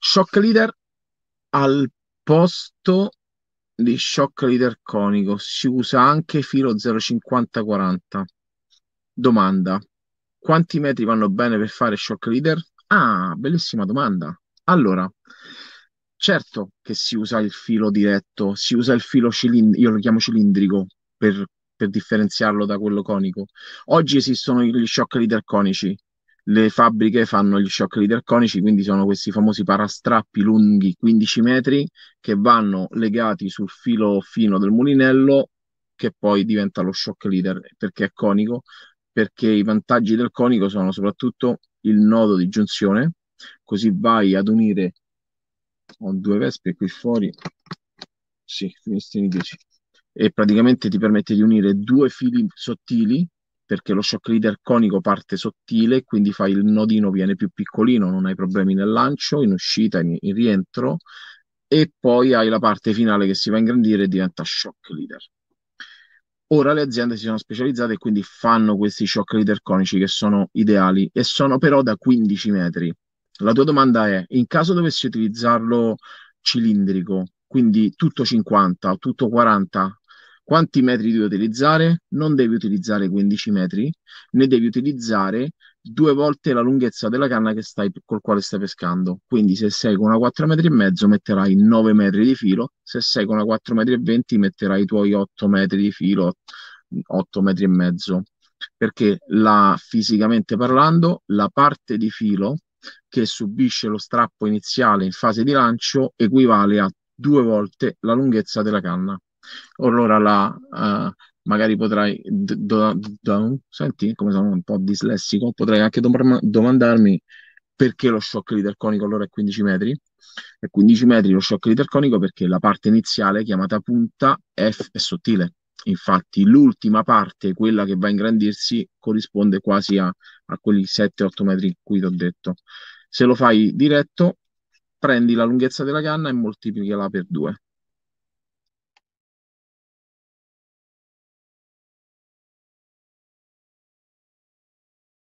shock leader al posto di shock leader conico si usa anche filo 0,50-40. Domanda: quanti metri vanno bene per fare shock leader? Ah, bellissima domanda. Allora, certo che si usa il filo diretto, si usa il filo cilindrico, io lo chiamo cilindrico per, per differenziarlo da quello conico. Oggi esistono gli shock leader conici, le fabbriche fanno gli shock leader conici, quindi sono questi famosi parastrappi lunghi 15 metri che vanno legati sul filo fino del mulinello che poi diventa lo shock leader perché è conico, perché i vantaggi del conico sono soprattutto il nodo di giunzione, così vai ad unire ho due vespe qui fuori, sì, finestrini 10, e praticamente ti permette di unire due fili sottili perché lo shock leader conico parte sottile, quindi fai il nodino viene più piccolino, non hai problemi nel lancio, in uscita, in, in rientro, e poi hai la parte finale che si va a ingrandire e diventa shock leader. Ora le aziende si sono specializzate e quindi fanno questi shock leader conici che sono ideali e sono però da 15 metri. La tua domanda è, in caso dovessi utilizzarlo cilindrico, quindi tutto 50 o tutto 40, quanti metri devi utilizzare? Non devi utilizzare 15 metri, ne devi utilizzare due volte la lunghezza della canna che stai, col quale stai pescando. Quindi se sei con una 4 metri e mezzo metterai 9 metri di filo, se sei con una 4 metri e 20 metterai i tuoi 8 metri di filo, 8 metri e mezzo. Perché la, fisicamente parlando, la parte di filo che subisce lo strappo iniziale in fase di lancio equivale a due volte la lunghezza della canna allora la, uh, eh, magari potrai, do, do, do, senti come sono un po' dislessico, potrei anche dom- domandarmi perché lo shock leader conico allora è 15 metri? È 15 metri lo shock leader conico perché la parte iniziale chiamata punta F è sottile. Infatti l'ultima parte, quella che va a ingrandirsi, corrisponde quasi a, a quelli 7-8 metri cui ti ho detto. Se lo fai diretto, prendi la lunghezza della canna e moltiplicala per 2